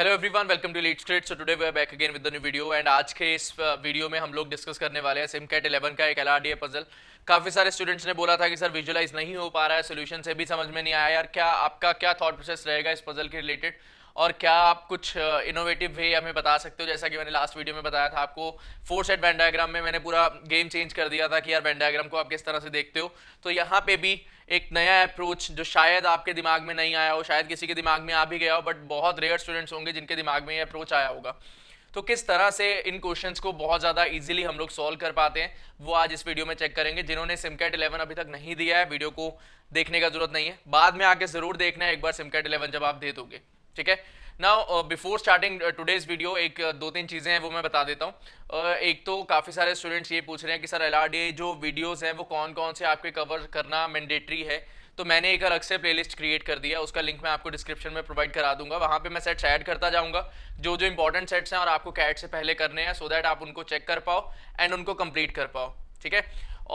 hello everyone welcome to lead straight so today we back again with the new video and आज के इस video uh, में हम लोग डिस्कस करने वाले हैं सिम कैट इलेवन का एक एल पजल काफ़ी सारे स्टूडेंट्स ने बोला था कि सर विजुलाइज नहीं हो पा रहा है सोल्यूशन से भी समझ में नहीं आया यार क्या आपका क्या थॉट प्रोसेस रहेगा इस पजल के रिलेटेड और क्या आप कुछ इनोवेटिव uh, वे हमें बता सकते हो जैसा कि मैंने लास्ट वीडियो में बताया था आपको फोर सेट बैंडाग्राम डायग्राम में मैंने पूरा गेम चेंज कर दिया था कि यार बैंडाग्राम डायग्राम को आप किस तरह से देखते हो तो यहाँ पे भी एक नया अप्रोच जो शायद आपके दिमाग में नहीं आया हो शायद किसी के दिमाग में आ भी गया हो बट बहुत रेयर स्टूडेंट्स होंगे जिनके दिमाग में ये अप्रोच आया होगा तो किस तरह से इन क्वेश्चंस को बहुत ज़्यादा इजीली हम लोग सॉल्व कर पाते हैं वो आज इस वीडियो में चेक करेंगे जिन्होंने सिमकेट 11 अभी तक नहीं दिया है वीडियो को देखने का जरूरत नहीं है बाद में आके ज़रूर देखना है एक बार सिमकेट 11 जब आप दे दोगे ठीक है ना बिफोर स्टार्टिंग टुडेज वीडियो एक uh, दो तीन चीज़ें हैं वो मैं बता देता हूँ uh, एक तो काफ़ी सारे स्टूडेंट्स ये पूछ रहे हैं कि सर एल जो वीडियोज़ हैं वो कौन कौन से आपके कवर करना मैंडेटरी है तो मैंने एक अलग से प्लेलिस्ट क्रिएट कर दिया उसका लिंक मैं आपको डिस्क्रिप्शन में प्रोवाइड करा दूंगा वहाँ पे मैं सेट्स ऐड करता जाऊँगा जो जो इंपॉर्टेंट सेट्स हैं और आपको कैट से पहले करने हैं सो दैट आप उनको चेक कर पाओ एंड उनको कंप्लीट कर पाओ ठीक है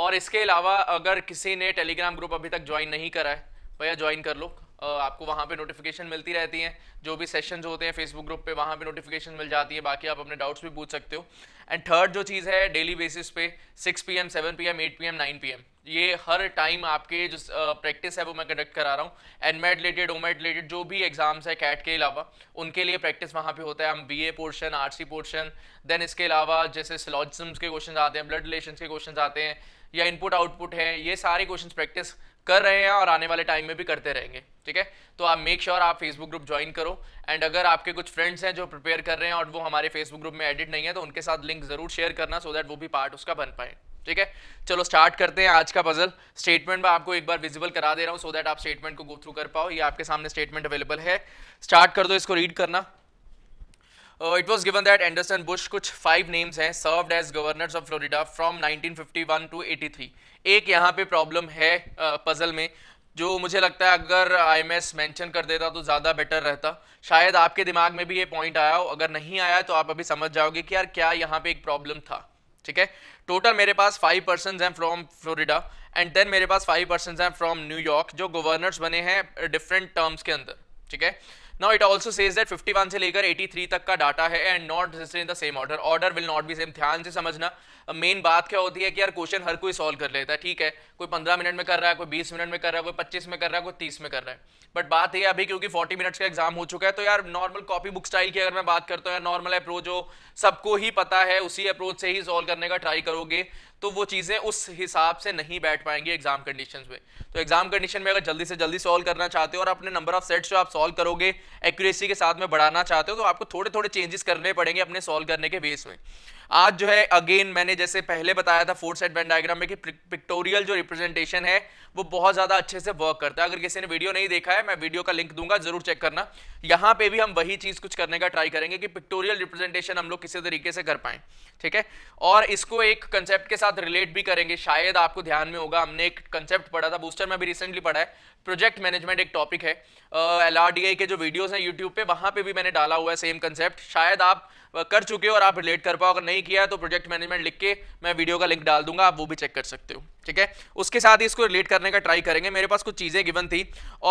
और इसके अलावा अगर किसी ने टेलीग्राम ग्रुप अभी तक ज्वाइन नहीं करा है भैया ज्वाइन कर लो आपको वहाँ पे नोटिफिकेशन मिलती रहती हैं जो भी सेशन होते हैं फेसबुक ग्रुप पे वहाँ पे नोटिफिकेशन मिल जाती है बाकी आप अपने डाउट्स भी पूछ सकते हो एंड थर्ड जो चीज़ है डेली बेसिस पे 6 P M seven P M eight P M nine P M ये हर टाइम आपके जो प्रैक्टिस है वो मैं कंडक्ट करा रहा हूँ एनमेड रिलेटेड ओमेड रिलेटेड जो भी एग्जाम्स है कैट के अलावा उनके लिए प्रैक्टिस वहाँ पे होता है हम BA portion RC portion then इसके अलावा जैसे सिलॉजिज्म्स के क्वेश्चन आते हैं ब्लड रिलेशन के क्वेश्चन आते हैं या इनपुट आउटपुट है ये सारे क्वेश्चन प्रैक्टिस कर रहे हैं और आने वाले टाइम में भी करते रहेंगे ठीक है तो आप मेक श्योर sure आप फेसबुक ग्रुप ज्वाइन करो एंड अगर आपके कुछ फ्रेंड्स हैं जो प्रिपेयर कर रहे हैं और वो हमारे फेसबुक ग्रुप में एडिट नहीं है तो उनके साथ लिंक जरूर शेयर करना सो so दैट वो भी पार्ट उसका बन पाए ठीक है चलो स्टार्ट करते हैं आज का पजल स्टेटमेंट मैं आपको एक बार विजिबल करा दे रहा हूँ सो दैट आप स्टेटमेंट को गो थ्रू कर पाओ ये आपके सामने स्टेटमेंट अवेलेबल है स्टार्ट कर दो इसको रीड करना it was given that Anderson Bush कुछ फाइव नेम्स हैं served as governors of Florida from 1951 to 83 एक यहाँ पे प्रॉब्लम है पजल uh, में जो मुझे लगता है अगर आई एम एस मैंशन कर देता तो ज़्यादा बेटर रहता शायद आपके दिमाग में भी ये पॉइंट आया हो अगर नहीं आया तो आप अभी समझ जाओगे कि यार क्या यहाँ पे एक प्रॉब्लम था ठीक है टोटल मेरे पास फाइव पर्सन हैं फ्रॉम फ्लोरिडा एंड देन मेरे पास फाइव पर्सन हैं फ्रॉम न्यूयॉर्क जो गवर्नर्स बने हैं डिफरेंट टर्म्स के अंदर ठीक है now it also says that 51 से लेकर 83 तक का डाटा है and not in the same order order will not be same ध्यान से समझना मेन बात क्या होती है कि यार क्वेश्चन हर कोई सॉल्व कर लेता है ठीक है कोई 15 मिनट में कर रहा है कोई 20 मिनट में कर रहा है कोई 25 में कर रहा है कोई 30 में कर रहा है बट बात ये अभी क्योंकि 40 मिनट्स का एग्जाम हो चुका है तो यार नॉर्मल कॉपी बुक स्टाइल की अगर मैं बात करता हूँ नॉर्मल अप्रोच जो सबको ही पता है उसी अप्रोच से ही सॉल्व करने का ट्राई करोगे तो वो चीज़ें उस हिसाब से नहीं बैठ पाएंगी एग्जाम कंडीशन में तो एग्जाम कंडीशन में अगर जल्दी से जल्दी सॉल्व करना चाहते हो और अपने नंबर ऑफ सेट्स जो आप सॉल्व करोगे एक्यूरेसी के साथ में बढ़ाना चाहते हो तो आपको थोड़े थोड़े चेंजेस करने पड़ेंगे अपने सॉल्व करने के बेस में आज जो है अगेन मैंने जैसे पहले बताया था फोर्थ सेट बैंड डायग्राम में कि पिक्टोरियल जो रिप्रेजेंटेशन है वो बहुत ज़्यादा अच्छे से वर्क करता है अगर किसी ने वीडियो नहीं देखा है मैं वीडियो का लिंक दूंगा जरूर चेक करना यहाँ पे भी हम वही चीज़ कुछ करने का ट्राई करेंगे कि पिक्टोरियल रिप्रेजेंटेशन हम लोग किसी तरीके से कर पाए ठीक है और इसको एक कंसेप्ट के साथ रिलेट भी करेंगे शायद आपको ध्यान में होगा हमने एक कंसेप्ट पढ़ा था बूस्टर में भी रिसेंटली पढ़ा है प्रोजेक्ट मैनेजमेंट एक टॉपिक है एल आई के जो वीडियोस हैं यूट्यूब पे वहाँ पे भी मैंने डाला हुआ है सेम कंसेप्ट शायद आप कर चुके हो और आप रिलेट कर पाओ अगर नहीं किया है तो प्रोजेक्ट मैनेजमेंट लिख के मैं वीडियो का लिंक डाल दूंगा आप वो भी चेक कर सकते हो ठीक है उसके साथ ही इसको रिलेट करने का ट्राई करेंगे मेरे पास कुछ चीज़ें गिवन थी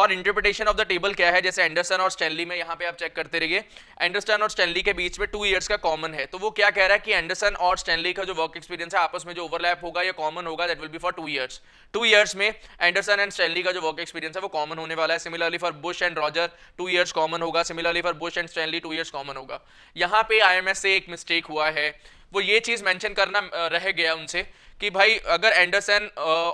और इंटरप्रिटेशन ऑफ द टेबल क्या है जैसे एंडरसन और स्टैनली में यहाँ पे आप चेक करते रहिए एंडरसन और स्टैनली के बीच में टू ईयर्स का कॉमन है तो वो क्या कह रहा है कि एंडरसन और स्टैनली का जो वर्क एक्सपीरियंस है आपस में जो ओवरलैप होगा या कॉमन होगा that will be for two years two years में एंडरसन एंड स्टैनली का जो वर्क एक्सपीरियंस है वो कॉमन होने वाला है similarly for Bush and Roger two years common होगा similarly for Bush and Stanley two years common होगा यहाँ पे आई से एक मिस्टेक हुआ है वो ये चीज़ मेंशन करना रह गया उनसे कि भाई अगर एंडरसन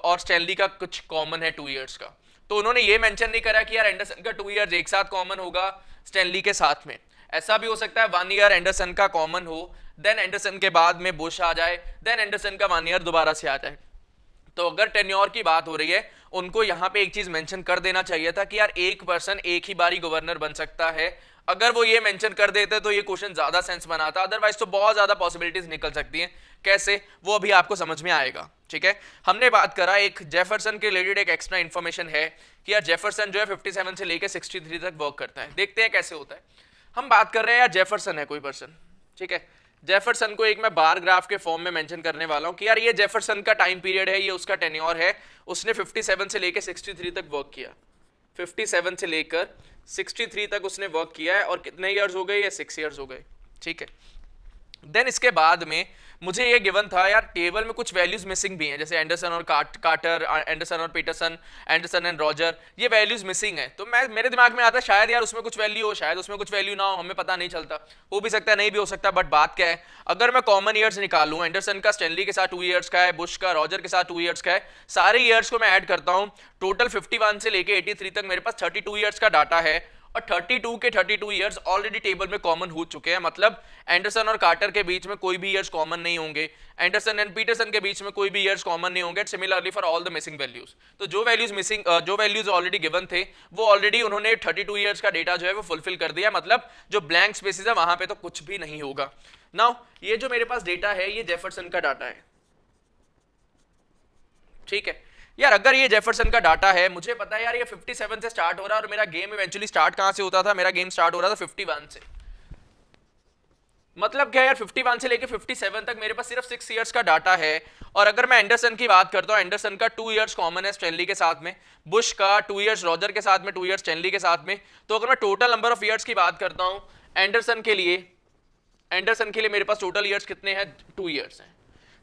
और स्टैनली का कुछ कॉमन है टू ईयर्स का तो उन्होंने ये मेंशन नहीं करा कि यार एंडरसन का टू इयर्स एक साथ कॉमन होगा स्टैनली के साथ में ऐसा भी हो सकता है वन ईयर एंडरसन का कॉमन हो देन एंडरसन के बाद में बुश आ जाए देन एंडरसन का वन ईयर दोबारा से आ जाए तो अगर टेन्योर की बात हो रही है उनको यहाँ पे एक चीज़ मेंशन कर देना चाहिए था कि यार एक पर्सन एक ही बारी गवर्नर बन सकता है अगर वो ये मेंशन कर देते तो ये क्वेश्चन ज़्यादा सेंस बनाता अदरवाइज तो बहुत ज़्यादा पॉसिबिलिटीज़ निकल सकती हैं कैसे वो अभी आपको समझ में आएगा ठीक है हमने बात करा एक जेफरसन के रिलेटेड एक एक्स्ट्रा इन्फॉर्मेशन है कि यार जेफरसन जो है सेवन से लेकर 63 तक वर्क करता है देखते हैं कैसे होता है हम बात कर रहे हैं यार जेफरसन है कोई पर्सन ठीक है जेफरसन को एक मैं बार ग्राफ के फॉर्म में मैंशन करने वाला हूँ कि यार ये जेफरसन का टाइम पीरियड है ये उसका टेन्योर है उसने सेवन से लेकर थ्री तक वर्क किया 57 से लेकर 63 तक उसने वर्क किया है और कितने ईयर्स हो गए या सिक्स ईयर्स हो गए ठीक है देन इसके बाद में मुझे ये गिवन था यार टेबल में कुछ वैल्यूज मिसिंग भी हैं जैसे एंडरसन और काट काटर एंडरसन और पीटरसन एंडरसन एंड रॉजर ये वैल्यूज मिसिंग है तो मैं मेरे दिमाग में आता शायद यार उसमें कुछ वैल्यू हो शायद उसमें कुछ वैल्यू ना हो हमें पता नहीं चलता हो भी सकता है नहीं भी हो सकता बट बात क्या है अगर मैं कॉमन ईयर्स निकालू एंडरसन का स्टैनली के साथ टू ईयर्स का है बुश का रॉजर के साथ टू ईयर्स का है सारे ईयर्स को मैं ऐड करता हूँ टोटल फिफ्टी से लेकर एटी तक मेरे पास थर्टी ईयर्स का डाटा है और 32 के 32 ईयर्स ऑलरेडी टेबल में कॉमन हो चुके हैं मतलब एंडरसन और कार्टर के बीच में कोई भी ईयर्स कॉमन नहीं होंगे एंडरसन एंड पीटरसन के बीच में कोई भी ईयर्स कॉमन नहीं होंगे similarly for all the missing values तो जो वैल्यूज मिसिंग जो वैल्यूज ऑलरेडी गिवन थे वो ऑलरेडी उन्होंने थर्टी टू का डेटा जो है वो फुलफिल कर दिया मतलब जो ब्लैंक स्पेसिस है वहां पर तो कुछ भी नहीं होगा नाउ ये जो मेरे पास डेटा है ये जेफरसन का डाटा है ठीक है यार अगर ये जेफरसन का डाटा है मुझे पता है यार ये 57 से स्टार्ट हो रहा है और मेरा गेम इवेंचुअली स्टार्ट कहां से होता था मेरा गेम स्टार्ट हो रहा था 51 से मतलब क्या यार 51 से लेके 57 तक मेरे पास सिर्फ सिक्स ईयर्स का डाटा है और अगर मैं एंडरसन की बात करता हूँ एंडरसन का टू ईयर्स कॉमन है स्टेनली के साथ में बुश का टू ईयर्स रॉजर के साथ में टू ईयर्स स्टेनली के साथ में तो अगर मैं टोटल नंबर ऑफ ईयर्स की बात करता हूँ एंडरसन के लिए एंडरसन के लिए मेरे पास टोटल ईयर्स कितने हैं टू ईयर्स हैं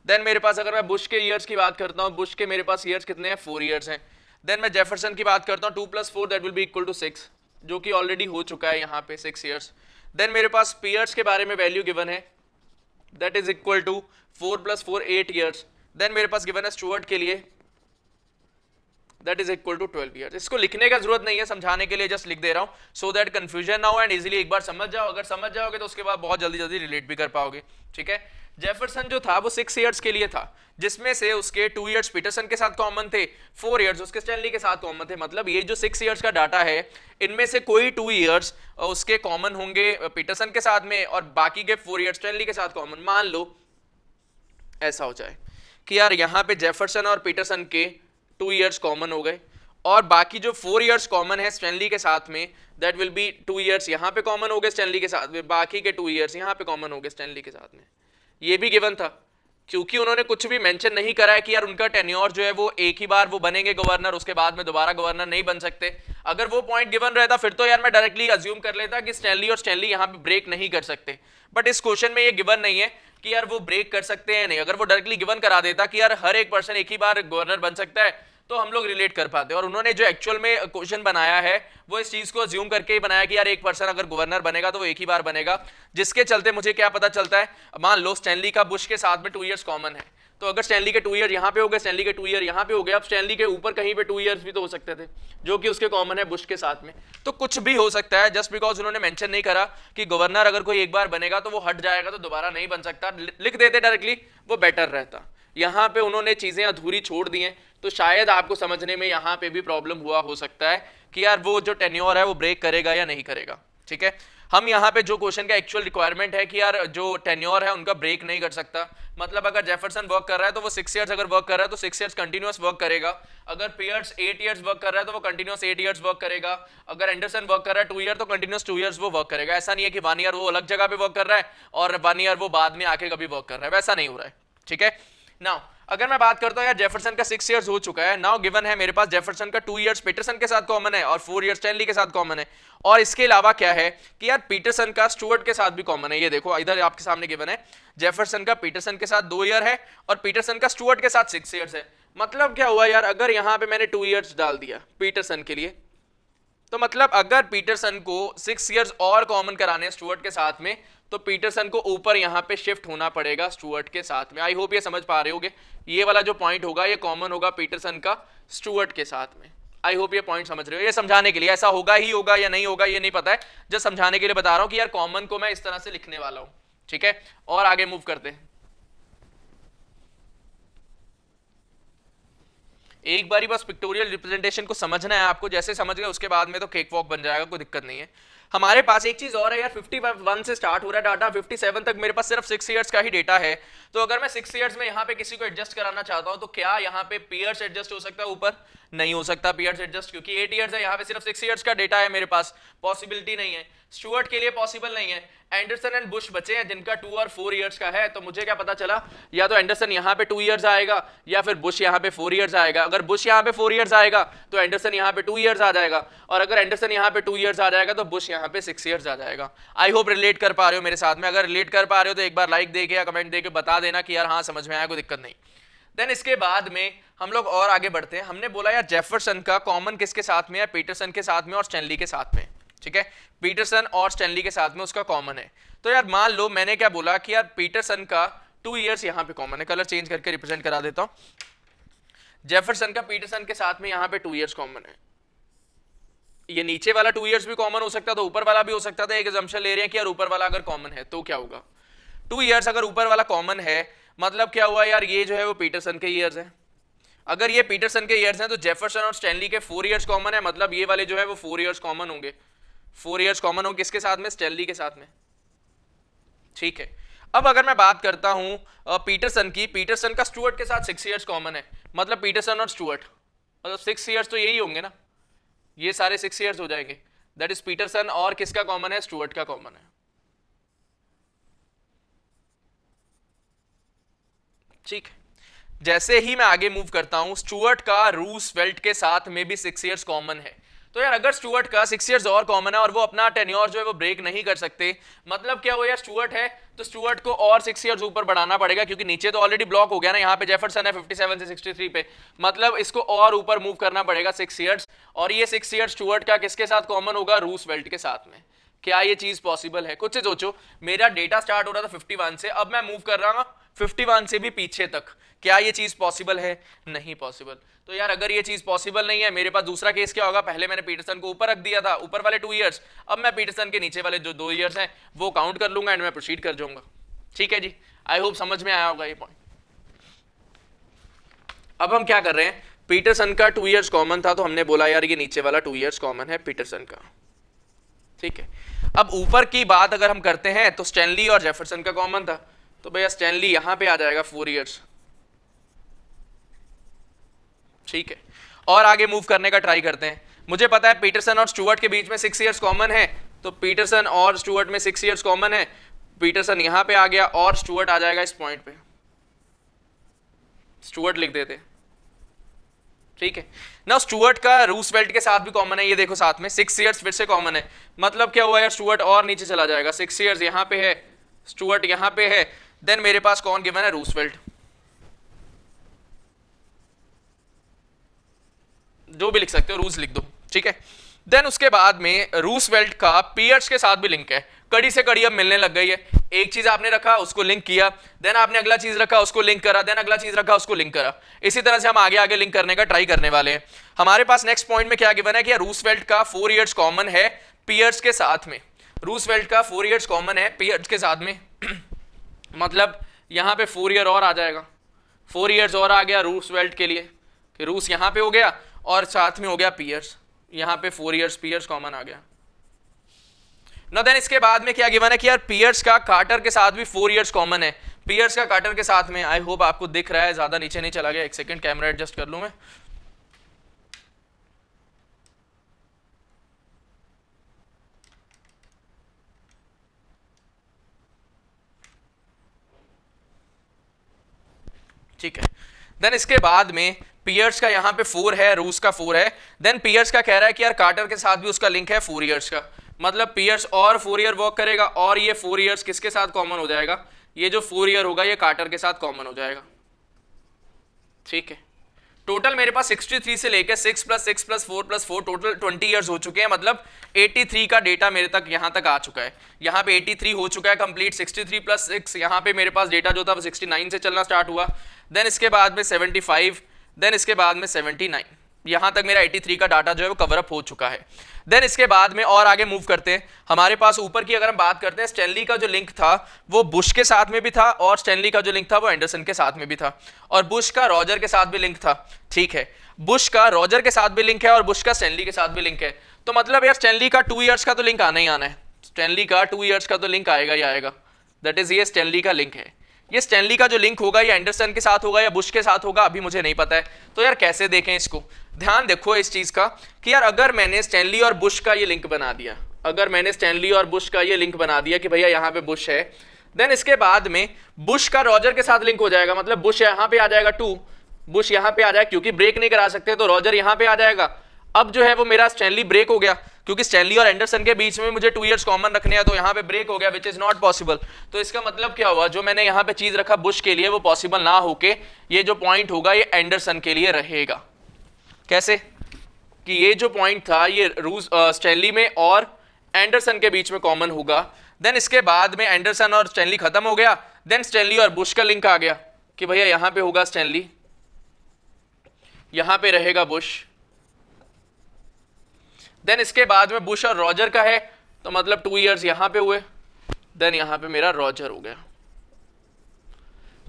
देन मेरे पास अगर मैं बुश के ईयर्स की बात करता हूँ बुश के मेरे पास ईयर्स कितने हैं फोर ईयर्स हैं देन मैं जेफरसन की बात करता हूँ two plus four that will be equal to six जो कि ऑलरेडी हो चुका है यहाँ पे सिक्स ईयर्स देन मेरे पास पीयर्स के बारे में वैल्यू गिवन है that is equal to four plus four eight years then मेरे पास गिवन है स्टूअर्ट के लिए that is equal to twelve years इसको लिखने का जरूरत नहीं है समझाने के लिए जस्ट लिख दे रहा हूँ सो दैट कन्फ्यूजन ना हो एंड इजिली एक बार समझ जाओ अगर समझ जाओगे तो उसके बाद बहुत जल्दी जल्दी रिलेट भी कर पाओगे ठीक है जेफरसन जो था वो सिक्स ईयर्स के लिए था जिसमें से उसके टू ईयर्स पीटरसन के साथ कॉमन थे फोर ईयर्स उसके स्टैनली के साथ कॉमन थे मतलब ये जो सिक्स ईयर्स का डाटा है इनमें से कोई टू ईयर्स उसके कॉमन होंगे पीटरसन के साथ में और बाकी के फोर ईयर्स स्टैनली के साथ कॉमन मान लो ऐसा हो जाए कि यार यहाँ पे जेफरसन और पीटरसन के टू ईयर्स कॉमन हो गए और बाकी जो फोर ईयर्स कॉमन है स्टैनली के साथ में that will be two years यहाँ पे कॉमन हो गए स्टैनली के साथ में बाकी के टू ईयर्स यहाँ पे कॉमन हो गए स्टैनली के साथ में ये भी गिवन था क्योंकि उन्होंने कुछ भी मेंशन नहीं करा है कि यार उनका टेन्योर जो है वो एक ही बार वो बनेंगे गवर्नर उसके बाद में दोबारा गवर्नर नहीं बन सकते अगर वो पॉइंट गिवन रहता फिर तो यार मैं डायरेक्टली अज्यूम कर लेता कि स्टैनली और स्टैनली यहाँ पे ब्रेक नहीं कर सकते बट इस क्वेश्चन में ये गिवन नहीं है कि यार वो ब्रेक कर सकते हैं नहीं अगर वो डायरेक्टली गिवन करा देता कि यार हर एक पर्सन एक ही बार गवर्नर बन सकता है तो हम लोग रिलेट कर पाते और उन्होंने जो एक्चुअल में क्वेश्चन बनाया है वो इस चीज़ को ज्यूम करके ही बनाया कि यार एक पर्सन अगर गवर्नर बनेगा तो वो एक ही बार बनेगा जिसके चलते मुझे क्या पता चलता है मान लो स्टैनली का बुश के साथ में टू ईयर्स कॉमन है तो अगर स्टैनली के टू ईयर यहाँ पे हो गए स्टैनली के टू ईयर यहाँ पे हो गए अब स्टैनली के ऊपर कहीं पे टू ईयर्स भी तो हो सकते थे जो कि उसके कॉमन है बुश के साथ में तो कुछ भी हो सकता है जस्ट बिकॉज उन्होंने मेंशन नहीं करा कि गवर्नर अगर कोई एक बार बनेगा तो वो हट जाएगा तो दोबारा नहीं बन सकता लिख देते डायरेक्टली वो बेटर रहता यहाँ पे उन्होंने चीज़ें अधूरी छोड़ दी हैं तो शायद आपको समझने में यहाँ पे भी प्रॉब्लम हुआ हो सकता है कि यार वो जो टेन्योर है वो ब्रेक करेगा या नहीं करेगा ठीक है हम यहाँ पे जो क्वेश्चन का एक्चुअल रिक्वायरमेंट है कि यार जो टेन्योर है उनका ब्रेक नहीं कर सकता मतलब अगर जेफरसन वर्क कर रहा है तो वो सिक्स ईयर्स अगर वर्क कर रहा है तो सिक्स ईयर्स कंटिन्यूस वर्क करेगा अगर पियर्स एट ईयर्स वर्क कर रहा है तो वो कंटिन्यूस एट ईयर्स वर्क करेगा अगर एंडरसन वर्क कर रहा है टू ईयर तो कंटिन्यूस टू ईयर्स वो वर्क करेगा ऐसा नहीं है कि वन ईयर वो अलग जगह पे वर्क कर रहा है और वन ईयर वो बाद में आके कभी वर्क कर रहा है वैसा नहीं हो रहा है ठीक है नाउ अगर मैं बात करता हूँ यार जेफरसन का सिक्स ईयर्स हो चुका है नाउ गिवन है मेरे पास जेफरसन का टू ईयर्स पीटरसन के साथ कॉमन है और फोर ईयर्स चैनली के साथ कॉमन है और इसके अलावा क्या है कि यार पीटरसन का स्टूअर्ट के साथ भी कॉमन है ये देखो इधर आपके सामने गिवन है जेफरसन का पीटरसन के साथ दो ईयर है और पीटरसन का स्टूअर्ट के साथ सिक्स ईयर्स है मतलब क्या हुआ यार अगर यहाँ पे मैंने टू ईयर्स डाल दिया पीटरसन के लिए तो मतलब अगर पीटरसन को सिक्स ईयर्स और कॉमन कराने स्टूअर्ट के साथ में तो पीटरसन को ऊपर यहाँ पे शिफ्ट होना पड़ेगा स्टूअर्ट के साथ में आई होप ये समझ पा रहे होगे ये वाला जो पॉइंट होगा ये कॉमन होगा पीटरसन का स्टूअर्ट के साथ में आई होप ये पॉइंट समझ रहे हो ये समझाने के लिए ऐसा होगा ही होगा या नहीं होगा ये नहीं पता है जस्ट समझाने के लिए बता रहा हूँ कि यार कॉमन को मैं इस तरह से लिखने वाला हूँ ठीक है और आगे मूव करते एक बारी बस पिक्टोरियल रिप्रेजेंटेशन को समझना है आपको जैसे समझ गए उसके बाद में तो केक वॉक बन जाएगा कोई दिक्कत नहीं है हमारे पास एक चीज़ और है यार फिफ्टी वन से स्टार्ट हो रहा है डाटा फिफ्टी सेवन तक मेरे पास सिर्फ सिक्स ईयर्स का ही डेटा है तो अगर मैं सिक्स ईयर्स में यहाँ पे किसी को एडजस्ट कराना चाहता हूँ तो क्या यहाँ पे पीयर्स एडजस्ट हो सकता है ऊपर नहीं हो सकता पीयर्स एडजस्ट क्योंकि एट ईयर्स है यहाँ पे सिर्फ सिक्स ईयर्स का डेटा है मेरे पास पॉसिबिलिटी नहीं है स्टूअर्ट के लिए पॉसिबल नहीं है एंडरसन एंड बुश बचे हैं जिनका टू और फोर ईयर्स का है तो मुझे क्या पता चला या तो एंडरसन यहाँ पे टू ईयर्स आएगा या फिर बुश यहाँ पे फोर ईयर्स आएगा अगर बुश यहाँ पे फोर ईयर्स आएगा तो एंडरसन यहाँ पे टू ईयर्स आ जाएगा और अगर एंडरसन यहाँ पे टू ईयर्स आ जाएगा तो बुश यहाँ पे सिक्स ईयर्स आ जाएगा आई होप रिलेट कर पा रहे हो मेरे साथ में अगर रिलेट कर पा रहे हो तो एक बार लाइक दे या कमेंट देके बता देना कि यार हाँ समझ में आया कोई दिक्कत नहीं देन इसके बाद में हम लोग और आगे बढ़ते हैं हमने बोला यार जेफरसन का कॉमन किसके साथ में है पीटरसन के साथ में और स्टैनली के साथ में ठीक है पीटरसन और स्टैनली के साथ में उसका कॉमन है तो यार मान लो मैंने क्या बोला कि यार पीटरसन का टू ईयर्स यहाँ पे कॉमन है कलर चेंज करके रिप्रेजेंट करा देता हूँ जेफरसन का पीटरसन के साथ में यहाँ पे टू ईयर्स कॉमन है ये नीचे वाला टू ईयर्स भी कॉमन हो सकता था ऊपर वाला भी हो सकता था एक एग्जाम्पल ले रहे हैं कि यार ऊपर वाला अगर कॉमन है तो क्या होगा टू ईयर्स अगर ऊपर वाला कॉमन है मतलब क्या हुआ यार ये जो है वो पीटरसन के ईयर्स हैं अगर ये पीटरसन के ईयर्स हैं तो जेफरसन और स्टैनली के फोर ईयर्स कॉमन है मतलब ये वाले जो है वो फोर ईयर्स कॉमन होंगे फोर ईयर्स कॉमन होंगे किसके साथ में स्टैनली के साथ में ठीक है अब अगर मैं बात करता हूँ पीटरसन की पीटरसन का स्टूअर्ट के साथ सिक्स ईयर्स कॉमन है मतलब पीटरसन और स्टूअर्ट मतलब सिक्स ईयर्स तो यही होंगे ना ये सारे सिक्स ईयर्स हो जाएंगे दैट इज पीटरसन और किसका कॉमन है स्टूअर्ट का कॉमन है ठीक जैसे ही मैं आगे मूव करता हूं स्टूअर्ट का रूस वेल्ट के साथ में भी सिक्स ईयर्स कॉमन है तो यार अगर स्टूअर्ट का सिक्स ईयर्स और कॉमन है और वो अपना टेन्योर जो है वो ब्रेक नहीं कर सकते मतलब क्या वो यार स्टूअर्ट है तो स्टूअर्ट को और सिक्स ईयर्स ऊपर बढ़ाना पड़ेगा क्योंकि नीचे तो ऑलरेडी ब्लॉक हो गया ना यहाँ पे जेफरसन है 57 से 63 पे मतलब इसको और ऊपर मूव करना पड़ेगा सिक्स ईयर्स और ये सिक्स ईयर्स स्टूअर्ट का किसके साथ कॉमन होगा रूस वेल्ट के साथ में क्या ये चीज़ पॉसिबल है कुछ सोचो मेरा डेटा स्टार्ट हो रहा था फिफ्टी से अब मैं मूव कर रहा हूँ 51 से भी पीछे तक क्या ये चीज़ पॉसिबल है नहीं पॉसिबल तो यार अगर ये चीज़ पॉसिबल नहीं है मेरे पास दूसरा केस क्या होगा पहले मैंने पीटरसन को ऊपर रख दिया था ऊपर वाले टू ईयर्स अब मैं पीटरसन के नीचे वाले जो दो ईयर्स हैं वो काउंट कर लूंगा एंड मैं प्रोसीड कर जाऊंगा ठीक है जी आई होप समझ में आया होगा ये पॉइंट अब हम क्या कर रहे हैं पीटरसन का टू ईयर्स कॉमन था तो हमने बोला यार ये नीचे वाला टू ईयर्स कॉमन है पीटरसन का ठीक है अब ऊपर की बात अगर हम करते हैं तो स्टैनली और जेफरसन का कॉमन था तो भैया स्टैनली यहाँ पे आ जाएगा फोर ईयर्स ठीक है और आगे मूव करने का ट्राई करते हैं मुझे पता है पीटरसन और स्टुअर्ट के बीच में सिक्स ईयर्स कॉमन है तो पीटरसन और स्टुअर्ट में सिक्स इयर्स कॉमन है पीटरसन यहां पे आ गया और स्टुअर्ट आ जाएगा इस पॉइंट पे स्टुअर्ट लिख देते ठीक है ना स्टुअर्ट का रूसवेल्ट के साथ भी कॉमन है ये देखो साथ में सिक्स ईयर्स फिर से कॉमन है मतलब क्या हुआ यार स्टुअर्ट और नीचे चला जाएगा सिक्स ईयर्स यहाँ पे है स्टुअर्ट यहां पे है देन मेरे पास कौन गिवन है रूसवेल्ट जो भी लिख सकते हो रूस लिख दो ठीक है देन उसके बाद में रूसवेल्ट का पीएच के साथ भी लिंक है कड़ी से कड़ी अब मिलने लग गई है एक चीज आपने रखा उसको लिंक किया देन आपने अगला चीज रखा उसको लिंक करा देन अगला चीज रखा उसको लिंक करा इसी तरह से हम आगे आगे लिंक करने का ट्राई करने वाले हैं हमारे पास नेक्स्ट पॉइंट में क्या गिवन है कि रूसवेल्ट का फोर ईयर्स कॉमन है पियर्स के साथ में रूसवेल्ट का फोर ईयर्स कॉमन है पियर्स के साथ में मतलब यहाँ पे फोर ईयर और आ जाएगा फोर ईयर्स और आ गया रूस वेल्ट के लिए कि रूस यहाँ पे हो गया और साथ में हो गया पीयर्स यहाँ पे फोर ईयर्स पीयर्स कॉमन आ गया ना देन इसके बाद में क्या गिवन है कि यार पीयर्स का कार्टर के साथ भी फोर ईयर्स कॉमन है पीयर्स का कार्टर के साथ में आई होप आपको दिख रहा है ज़्यादा नीचे नहीं चला गया एक सेकेंड कैमरा एडजस्ट कर लूँ मैं ठीक है देन इसके बाद में पियर्स का यहाँ पे फोर है रूस का फोर है देन पियर्स का कह रहा है कि यार कार्टर के साथ भी उसका लिंक है फोर ईयर्स का मतलब पियर्स और फोर ईयर वर्क करेगा और ये फोर ईयर्स किसके साथ कॉमन हो जाएगा ये जो फोर ईयर होगा ये कार्टर के साथ कॉमन हो जाएगा ठीक है टोटल मेरे पास 63 से लेकर 6 plus six plus four plus four total 20 years हो चुके हैं मतलब 83 का डेटा मेरे तक यहाँ तक आ चुका है यहाँ पे 83 हो चुका है कंप्लीट 63 प्लस सिक्स यहाँ पे मेरे पास डेटा जो था वो 69 से चलना स्टार्ट हुआ देन इसके बाद में 75 देन इसके बाद में 79 यहां तक मेरा 83 का डाटा जो है वो कवरअप हो चुका है देन इसके बाद में और आगे मूव करते हैं हमारे पास ऊपर की अगर हम बात करते हैं स्टैनली का जो लिंक था वो बुश के साथ में भी था और स्टैनली का जो लिंक था वो एंडरसन के साथ में भी था और बुश का रॉजर के साथ भी लिंक था ठीक है बुश का रॉजर के साथ भी लिंक है और बुश का स्टैनली के साथ भी लिंक है तो मतलब यार स्टैनली का टू ईयर्स का तो लिंक आना ही आना है स्टैनली का टू ईयर्स का तो लिंक आएगा ही आएगा दैट इज़ ये स्टैनली का लिंक है ये स्टैनली का जो लिंक होगा या एंडरसन के साथ होगा या बुश के साथ होगा अभी मुझे नहीं पता है तो यार कैसे देखें इसको ध्यान देखो इस चीज़ का कि यार अगर मैंने स्टैनली और बुश का ये लिंक बना दिया अगर मैंने स्टैनली और बुश का ये लिंक बना दिया कि भैया यहाँ पे बुश है देन इसके बाद में बुश का रॉजर के साथ लिंक हो जाएगा मतलब बुश यहाँ पे आ जाएगा टू बुश यहाँ पे आ जाएगा क्योंकि ब्रेक नहीं करा सकते तो रॉजर यहाँ पे आ जाएगा अब जो है वो मेरा स्टैनली ब्रेक हो गया क्योंकि स्टैनली और एंडरसन के बीच में मुझे टू ईयर्स कॉमन रखने हैं तो यहाँ पे ब्रेक हो गया विच इज नॉट पॉसिबल तो इसका मतलब क्या हुआ जो मैंने यहाँ पे चीज रखा बुश के लिए वो पॉसिबल ना होके ये जो पॉइंट होगा ये एंडरसन के लिए रहेगा कैसे कि ये जो पॉइंट था ये रूस स्टैनली में और एंडरसन के बीच में कॉमन होगा देन इसके बाद में एंडरसन और स्टैनली खत्म हो गया देन स्टैनली और बुश का लिंक आ गया कि भैया यहाँ पे होगा स्टैनली यहाँ पे रहेगा बुश देन इसके बाद में बुश और रॉजर का है तो मतलब टू ईयर्स यहां पे हुए देन यहां पे मेरा रॉजर हो गया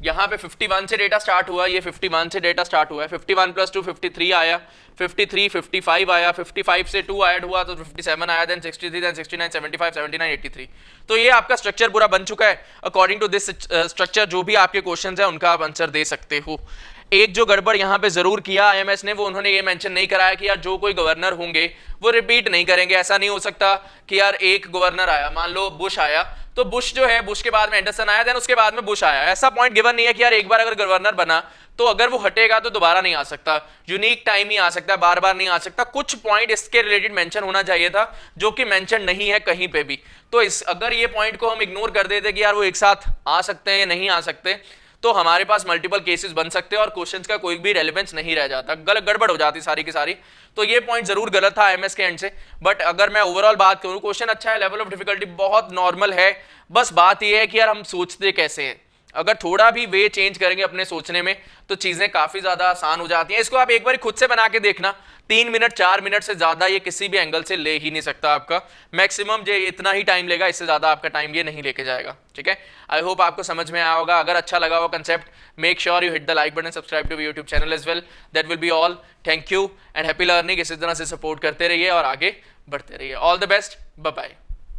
यहां पे 51 से डेटा स्टार्ट हुआ ये 51 से डेटा स्टार्ट हुआ है 51 वन प्लस टू फिफ्टी आया 53 55 आया 55 से 2 ऐड हुआ तो 57 आया देन 63 देन 69 75 79 83 तो ये आपका स्ट्रक्चर पूरा बन चुका है अकॉर्डिंग टू दिस स्ट्रक्चर जो भी आपके क्वेश्चन हैं उनका आप आंसर दे सकते हो एक जो गड़बड़ यहां पे जरूर किया आईएमएस ने वो उन्होंने ये मेंशन नहीं कराया कि यार जो कोई गवर्नर होंगे वो रिपीट नहीं करेंगे ऐसा नहीं हो सकता कि यार एक गवर्नर आया मान लो बुश आया तो बुश जो है बुश के बाद में एंडरसन आया देन उसके बाद में बुश आया ऐसा पॉइंट गिवन नहीं है कि यार एक बार अगर गवर्नर बना तो अगर वो हटेगा तो दोबारा नहीं आ सकता यूनिक टाइम ही आ सकता है बार बार नहीं आ सकता कुछ पॉइंट इसके रिलेटेड मेंशन होना चाहिए था जो कि मेंशन नहीं है कहीं पे भी तो इस अगर ये पॉइंट को हम इग्नोर कर देते कि यार वो एक साथ आ सकते हैं या नहीं आ सकते तो हमारे पास मल्टीपल केसेस बन सकते हैं और क्वेश्चंस का कोई भी रेलिवेंस नहीं रह जाता गलत गड़बड़ हो जाती सारी की सारी तो ये पॉइंट जरूर गलत था एमएस के एंड से बट अगर मैं ओवरऑल बात करूँ क्वेश्चन अच्छा है लेवल ऑफ डिफिकल्टी बहुत नॉर्मल है बस बात यह है कि यार हम सोचते कैसे हैं अगर थोड़ा भी वे चेंज करेंगे अपने सोचने में तो चीज़ें काफ़ी ज़्यादा आसान हो जाती हैं इसको आप एक बार खुद से बना के देखना तीन मिनट चार मिनट से ज़्यादा ये किसी भी एंगल से ले ही नहीं सकता आपका मैक्सिमम ये इतना ही टाइम लेगा इससे ज़्यादा आपका टाइम ये नहीं लेके जाएगा ठीक है आई होप आपको समझ में आया होगा अगर अच्छा लगा हुआ concept make sure you hit the like button subscribe to YouTube channel as well that will be all thank you and happy learning इसी तरह से सपोर्ट करते रहिए और आगे बढ़ते रहिए ऑल द बेस्ट बाय